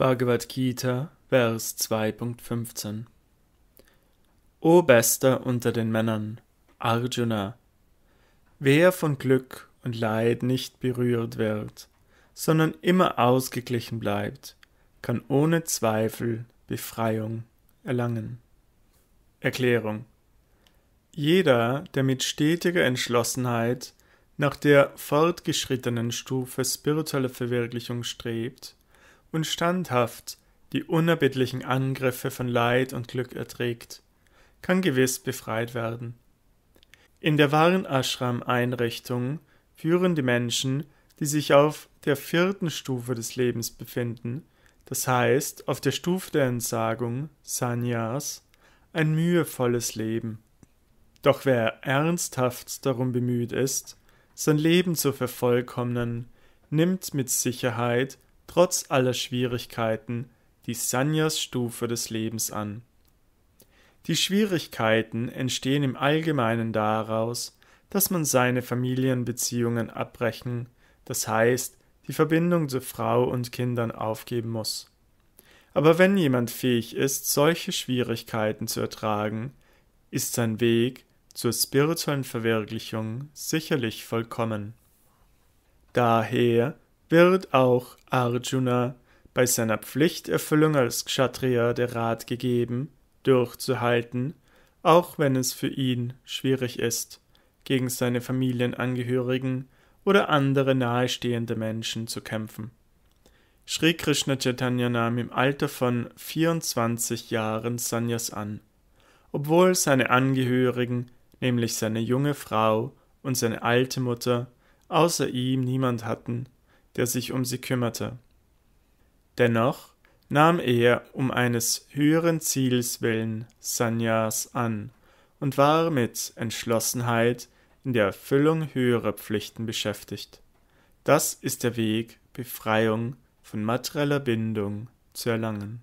Bhagavad Gita, Vers 2.15 O Bester unter den Männern, Arjuna, wer von Glück und Leid nicht berührt wird, sondern immer ausgeglichen bleibt, kann ohne Zweifel Befreiung erlangen. Erklärung Jeder, der mit stetiger Entschlossenheit nach der fortgeschrittenen Stufe spiritueller Verwirklichung strebt, und standhaft die unerbittlichen Angriffe von Leid und Glück erträgt, kann gewiss befreit werden. In der wahren Ashram-Einrichtung führen die Menschen, die sich auf der vierten Stufe des Lebens befinden, das heißt auf der Stufe der Entsagung, Sanyas, ein mühevolles Leben. Doch wer ernsthaft darum bemüht ist, sein Leben zu vervollkommnen, nimmt mit Sicherheit trotz aller Schwierigkeiten die Sanyas-Stufe des Lebens an. Die Schwierigkeiten entstehen im Allgemeinen daraus, dass man seine Familienbeziehungen abbrechen, das heißt die Verbindung zu Frau und Kindern aufgeben muss. Aber wenn jemand fähig ist, solche Schwierigkeiten zu ertragen, ist sein Weg zur spirituellen Verwirklichung sicherlich vollkommen. Daher wird auch Arjuna bei seiner Pflichterfüllung als Kshatriya der Rat gegeben, durchzuhalten, auch wenn es für ihn schwierig ist, gegen seine Familienangehörigen oder andere nahestehende Menschen zu kämpfen. Sri Krishna Chaitanya nahm im Alter von 24 Jahren Sanyas an, obwohl seine Angehörigen, nämlich seine junge Frau und seine alte Mutter, außer ihm niemand hatten, der sich um sie kümmerte. Dennoch nahm er um eines höheren Ziels willen Sanyas an und war mit Entschlossenheit in der Erfüllung höherer Pflichten beschäftigt. Das ist der Weg, Befreiung von materieller Bindung zu erlangen.